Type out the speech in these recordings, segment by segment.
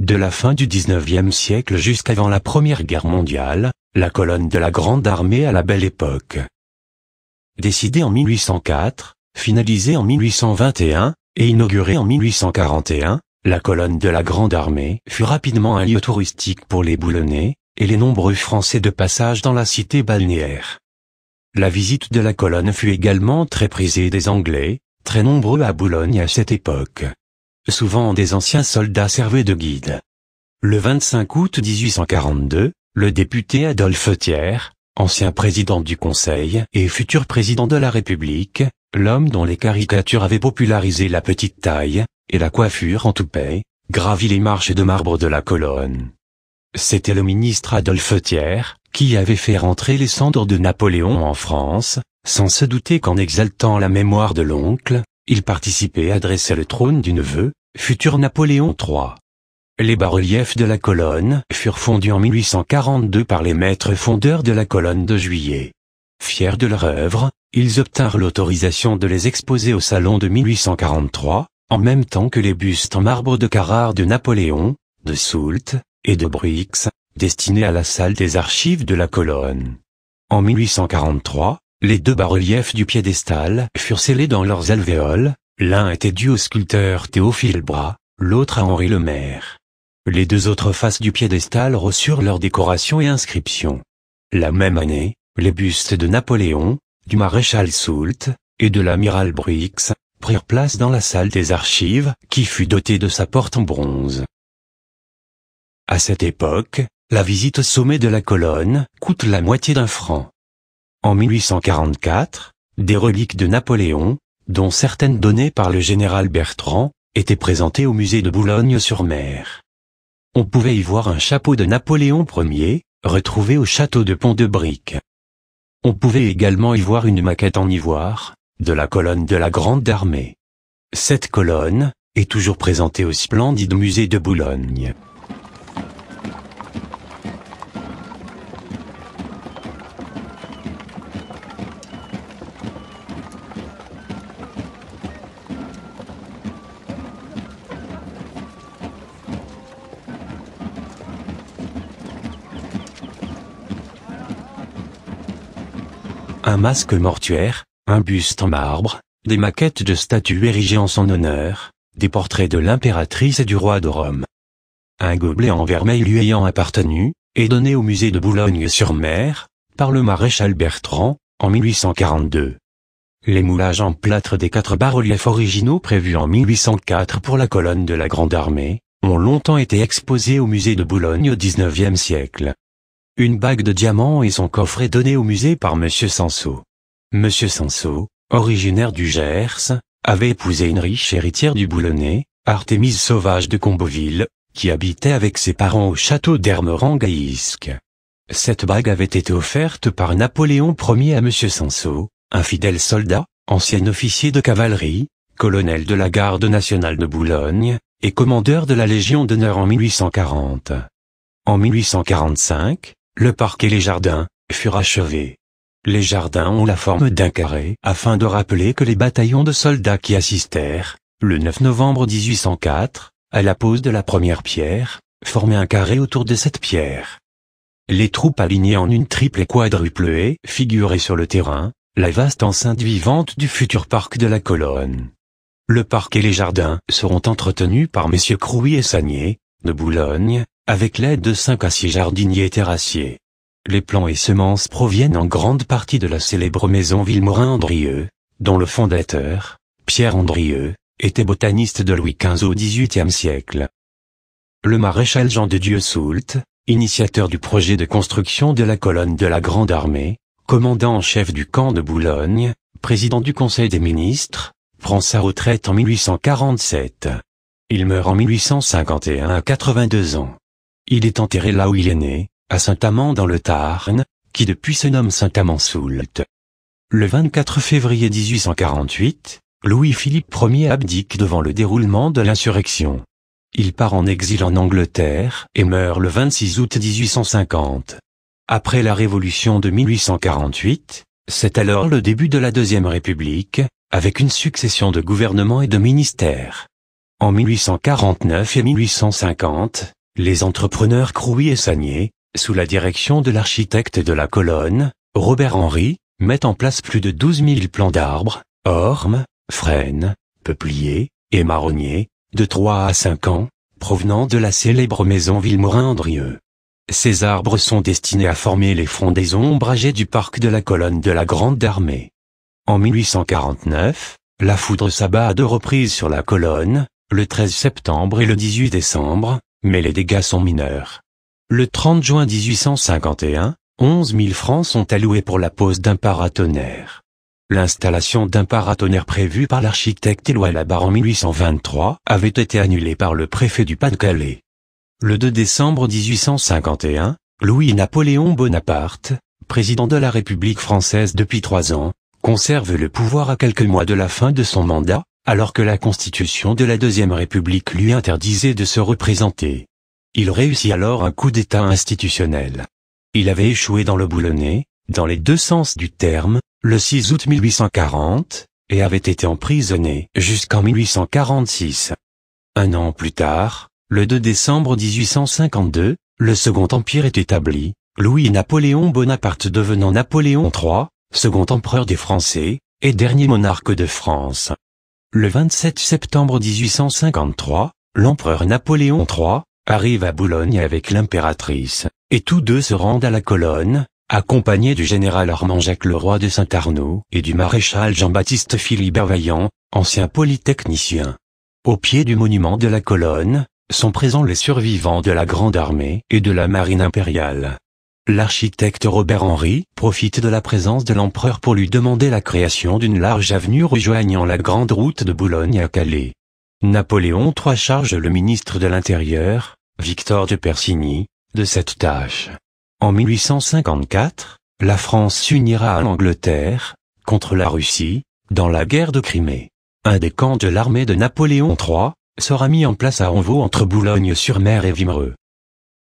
De la fin du XIXe siècle jusqu'avant la Première Guerre mondiale, la colonne de la Grande Armée à la Belle Époque. Décidée en 1804, finalisée en 1821, et inaugurée en 1841, la colonne de la Grande Armée fut rapidement un lieu touristique pour les Boulonnais, et les nombreux Français de passage dans la cité balnéaire. La visite de la colonne fut également très prisée des Anglais, très nombreux à Boulogne à cette époque souvent des anciens soldats servaient de guides. Le 25 août 1842, le député Adolphe Thiers, ancien président du Conseil et futur président de la République, l'homme dont les caricatures avaient popularisé la petite taille et la coiffure en toupet, gravit les marches de marbre de la colonne. C'était le ministre Adolphe Thiers qui avait fait rentrer les cendres de Napoléon en France, sans se douter qu'en exaltant la mémoire de l'oncle, il participait à dresser le trône du neveu, futur Napoléon III. Les bas-reliefs de la colonne furent fondus en 1842 par les maîtres fondeurs de la colonne de juillet. Fiers de leur œuvre, ils obtinrent l'autorisation de les exposer au salon de 1843, en même temps que les bustes en marbre de Carrare de Napoléon, de Soult et de Brix, destinés à la salle des archives de la colonne. En 1843, les deux bas-reliefs du piédestal furent scellés dans leurs alvéoles, l'un était dû au sculpteur Théophile Bras, l'autre à Henri Lemaire. Les deux autres faces du piédestal reçurent leurs décorations et inscriptions. La même année, les bustes de Napoléon, du maréchal Soult, et de l'amiral Brix, prirent place dans la salle des archives, qui fut dotée de sa porte en bronze. À cette époque, la visite au sommet de la colonne coûte la moitié d'un franc. En 1844, des reliques de Napoléon, dont certaines données par le général Bertrand, étaient présentées au musée de Boulogne-sur-Mer. On pouvait y voir un chapeau de Napoléon Ier, retrouvé au château de Pont de brique On pouvait également y voir une maquette en ivoire, de la colonne de la Grande Armée. Cette colonne, est toujours présentée au splendide musée de Boulogne. un masque mortuaire, un buste en marbre, des maquettes de statues érigées en son honneur, des portraits de l'impératrice et du roi de Rome. Un gobelet en vermeil lui ayant appartenu, est donné au musée de Boulogne-sur-Mer, par le maréchal Bertrand, en 1842. Les moulages en plâtre des quatre bas-reliefs originaux prévus en 1804 pour la colonne de la Grande Armée, ont longtemps été exposés au musée de Boulogne au XIXe siècle. Une bague de diamants et son coffret est donné au musée par M. Sanso. M. Sanso, originaire du Gers, avait épousé une riche héritière du Boulonnais, Artémise Sauvage de Comboville, qui habitait avec ses parents au château d'Hermeren-Gaïsque. Cette bague avait été offerte par Napoléon Ier à M. Sanso, un fidèle soldat, ancien officier de cavalerie, colonel de la garde nationale de Boulogne, et commandeur de la Légion d'honneur en 1840. En 1845, le parc et les jardins furent achevés. Les jardins ont la forme d'un carré afin de rappeler que les bataillons de soldats qui assistèrent, le 9 novembre 1804, à la pose de la première pierre, formaient un carré autour de cette pierre. Les troupes alignées en une triple et quadruple et figuraient sur le terrain, la vaste enceinte vivante du futur parc de la colonne. Le parc et les jardins seront entretenus par messieurs Crouy et Sagné, de Boulogne, avec l'aide de cinq à six jardiniers terrassiers. Les plants et semences proviennent en grande partie de la célèbre maison Villemorin-Andrieux, dont le fondateur, Pierre Andrieux, était botaniste de Louis XV au XVIIIe siècle. Le maréchal Jean de Dieu Soult, initiateur du projet de construction de la colonne de la Grande Armée, commandant en chef du camp de Boulogne, président du Conseil des ministres, prend sa retraite en 1847. Il meurt en 1851 à 82 ans. Il est enterré là où il est né, à Saint-Amand dans le Tarn, qui depuis se nomme Saint-Amand-Soult. Le 24 février 1848, Louis-Philippe Ier abdique devant le déroulement de l'insurrection. Il part en exil en Angleterre et meurt le 26 août 1850. Après la Révolution de 1848, c'est alors le début de la Deuxième République, avec une succession de gouvernements et de ministères. En 1849 et 1850, les entrepreneurs Crouy et Sagné, sous la direction de l'architecte de la colonne, Robert Henry, mettent en place plus de 12 000 plans d'arbres, ormes, frênes, peupliers et marronniers, de 3 à 5 ans, provenant de la célèbre maison Villemorin-Andrieux. Ces arbres sont destinés à former les fronts des ombragées du parc de la colonne de la Grande Armée. En 1849, la foudre s'abat à deux reprises sur la colonne, le 13 septembre et le 18 décembre, mais les dégâts sont mineurs. Le 30 juin 1851, 11 000 francs sont alloués pour la pose d'un paratonnerre. L'installation d'un paratonnerre prévue par l'architecte Éloi Labarre en 1823 avait été annulée par le préfet du Pas-de-Calais. Le 2 décembre 1851, Louis-Napoléon Bonaparte, président de la République française depuis trois ans, conserve le pouvoir à quelques mois de la fin de son mandat, alors que la constitution de la Deuxième République lui interdisait de se représenter. Il réussit alors un coup d'état institutionnel. Il avait échoué dans le Boulonnais, dans les deux sens du terme, le 6 août 1840, et avait été emprisonné jusqu'en 1846. Un an plus tard, le 2 décembre 1852, le Second Empire est établi, Louis-Napoléon Bonaparte devenant Napoléon III, second empereur des Français, et dernier monarque de France. Le 27 septembre 1853, l'empereur Napoléon III arrive à Boulogne avec l'impératrice, et tous deux se rendent à la colonne, accompagnés du général Armand Jacques Leroy de Saint-Arnaud et du maréchal Jean-Baptiste Philippe Vaillant, ancien polytechnicien. Au pied du monument de la colonne, sont présents les survivants de la Grande Armée et de la Marine impériale. L'architecte Robert Henry profite de la présence de l'empereur pour lui demander la création d'une large avenue rejoignant la grande route de Boulogne à Calais. Napoléon III charge le ministre de l'Intérieur, Victor de Persigny, de cette tâche. En 1854, la France s'unira à l'Angleterre, contre la Russie, dans la guerre de Crimée. Un des camps de l'armée de Napoléon III sera mis en place à Anvaux entre Boulogne-sur-Mer et Vimereux.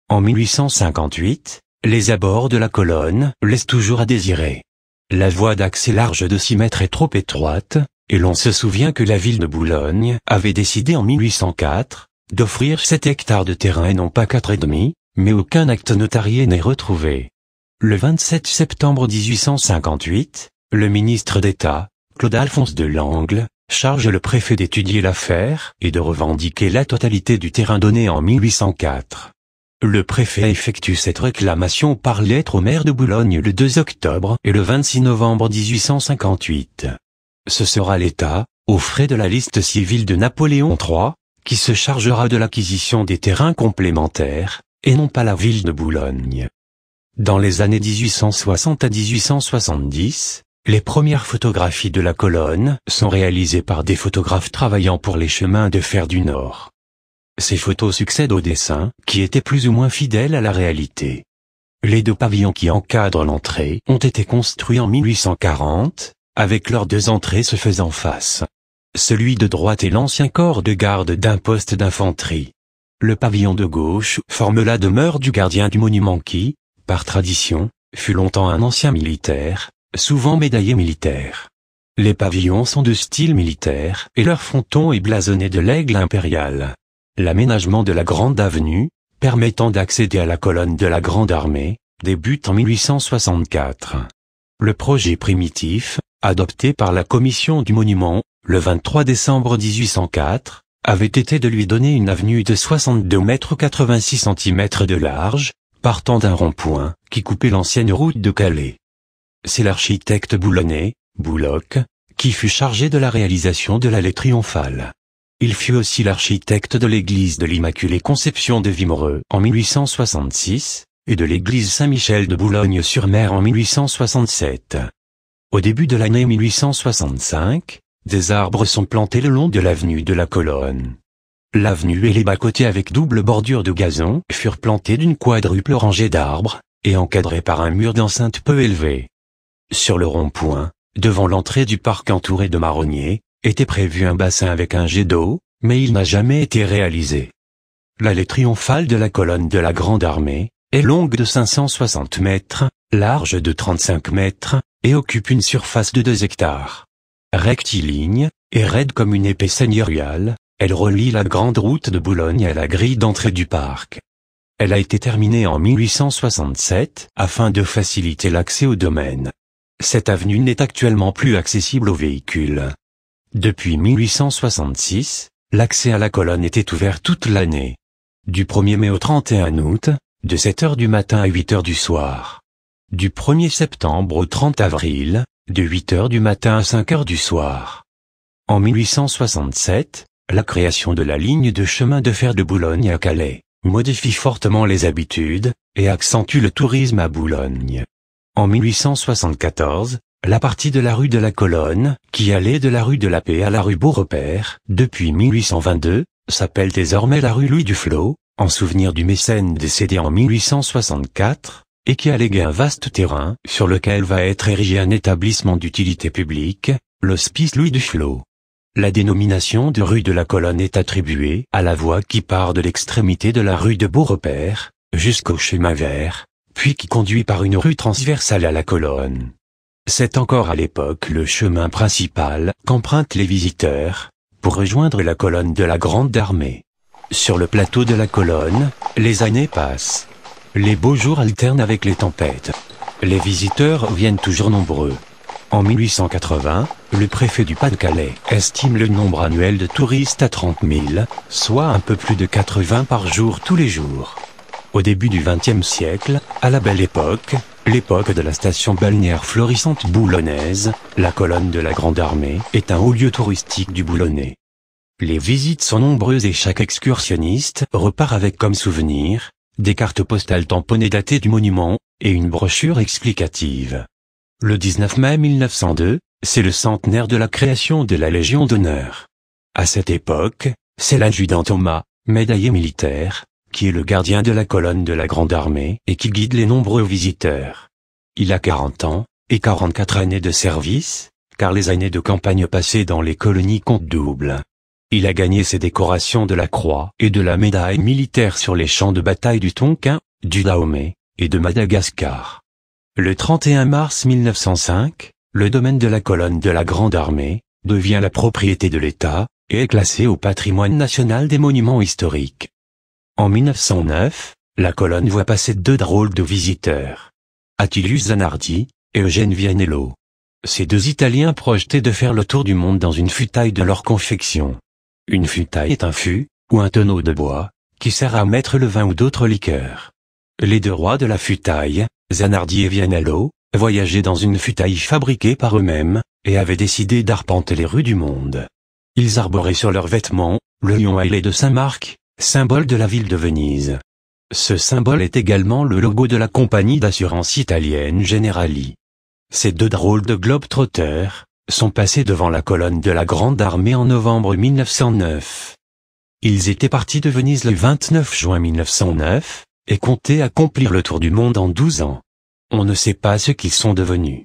En 1858, les abords de la colonne laissent toujours à désirer. La voie d'accès large de 6 mètres est trop étroite, et l'on se souvient que la ville de Boulogne avait décidé en 1804 d'offrir 7 hectares de terrain et non pas 4,5, mais aucun acte notarié n'est retrouvé. Le 27 septembre 1858, le ministre d'État, Claude-Alphonse de Langle, charge le préfet d'étudier l'affaire et de revendiquer la totalité du terrain donné en 1804. Le préfet effectue cette réclamation par lettre au maire de Boulogne le 2 octobre et le 26 novembre 1858. Ce sera l'État, aux frais de la liste civile de Napoléon III, qui se chargera de l'acquisition des terrains complémentaires, et non pas la ville de Boulogne. Dans les années 1860 à 1870, les premières photographies de la colonne sont réalisées par des photographes travaillant pour les chemins de fer du Nord. Ces photos succèdent aux dessins, qui étaient plus ou moins fidèles à la réalité. Les deux pavillons qui encadrent l'entrée ont été construits en 1840, avec leurs deux entrées se faisant face. Celui de droite est l'ancien corps de garde d'un poste d'infanterie. Le pavillon de gauche forme la demeure du gardien du monument qui, par tradition, fut longtemps un ancien militaire, souvent médaillé militaire. Les pavillons sont de style militaire et leur fronton est blasonné de l'aigle impérial. L'aménagement de la Grande Avenue, permettant d'accéder à la colonne de la Grande Armée, débute en 1864. Le projet primitif, adopté par la Commission du Monument, le 23 décembre 1804, avait été de lui donner une avenue de 62 mètres 86 cm de large, partant d'un rond-point qui coupait l'ancienne route de Calais. C'est l'architecte boulonnais, Bouloc, qui fut chargé de la réalisation de l'allée triomphale. Il fut aussi l'architecte de l'église de l'Immaculée Conception de Vimereux en 1866, et de l'église Saint-Michel de Boulogne-sur-Mer en 1867. Au début de l'année 1865, des arbres sont plantés le long de l'avenue de la Colonne. L'avenue et les bas-côtés avec double bordure de gazon furent plantés d'une quadruple rangée d'arbres, et encadrés par un mur d'enceinte peu élevé. Sur le rond-point, devant l'entrée du parc entouré de marronniers, était prévu un bassin avec un jet d'eau, mais il n'a jamais été réalisé. L'allée triomphale de la colonne de la Grande Armée est longue de 560 mètres, large de 35 mètres, et occupe une surface de 2 hectares. Rectiligne, et raide comme une épée seigneuriale, elle relie la grande route de Boulogne à la grille d'entrée du parc. Elle a été terminée en 1867 afin de faciliter l'accès au domaine. Cette avenue n'est actuellement plus accessible aux véhicules. Depuis 1866, l'accès à la colonne était ouvert toute l'année. Du 1er mai au 31 août, de 7 h du matin à 8 h du soir. Du 1er septembre au 30 avril, de 8 h du matin à 5 h du soir. En 1867, la création de la ligne de chemin de fer de Boulogne à Calais modifie fortement les habitudes et accentue le tourisme à Boulogne. En 1874, la partie de la rue de la Colonne, qui allait de la rue de la Paix à la rue Beaurepaire, depuis 1822, s'appelle désormais la rue Louis Duflot, en souvenir du mécène décédé en 1864, et qui a légué un vaste terrain sur lequel va être érigé un établissement d'utilité publique, l'hospice Louis Duflo. La dénomination de rue de la Colonne est attribuée à la voie qui part de l'extrémité de la rue de Beaurepaire, jusqu'au chemin vert, puis qui conduit par une rue transversale à la Colonne. C'est encore à l'époque le chemin principal qu'empruntent les visiteurs pour rejoindre la colonne de la Grande Armée. Sur le plateau de la colonne, les années passent. Les beaux jours alternent avec les tempêtes. Les visiteurs viennent toujours nombreux. En 1880, le préfet du Pas-de-Calais estime le nombre annuel de touristes à 30 000, soit un peu plus de 80 par jour tous les jours. Au début du XXe siècle, à la belle époque, L'époque de la station balnéaire florissante boulonnaise, la colonne de la Grande Armée, est un haut lieu touristique du Boulonnais. Les visites sont nombreuses et chaque excursionniste repart avec comme souvenir des cartes postales tamponnées datées du monument et une brochure explicative. Le 19 mai 1902, c'est le centenaire de la création de la Légion d'honneur. À cette époque, c'est l'adjudant Thomas, médaillé militaire, qui est le gardien de la colonne de la Grande Armée et qui guide les nombreux visiteurs. Il a 40 ans et 44 années de service, car les années de campagne passées dans les colonies comptent double. Il a gagné ses décorations de la Croix et de la Médaille militaire sur les champs de bataille du Tonkin, du Dahomey et de Madagascar. Le 31 mars 1905, le domaine de la colonne de la Grande Armée devient la propriété de l'État et est classé au patrimoine national des monuments historiques. En 1909, la colonne voit passer deux drôles de visiteurs. Attilius Zanardi et Eugène Vianello. Ces deux Italiens projetaient de faire le tour du monde dans une futaille de leur confection. Une futaille est un fût, ou un tonneau de bois, qui sert à mettre le vin ou d'autres liqueurs. Les deux rois de la futaille, Zanardi et Vianello, voyageaient dans une futaille fabriquée par eux-mêmes, et avaient décidé d'arpenter les rues du monde. Ils arboraient sur leurs vêtements, le lion ailé de Saint-Marc, symbole de la ville de Venise. Ce symbole est également le logo de la compagnie d'assurance italienne Generali. Ces deux drôles de globe-trotteurs sont passés devant la colonne de la Grande Armée en novembre 1909. Ils étaient partis de Venise le 29 juin 1909 et comptaient accomplir le tour du monde en 12 ans. On ne sait pas ce qu'ils sont devenus.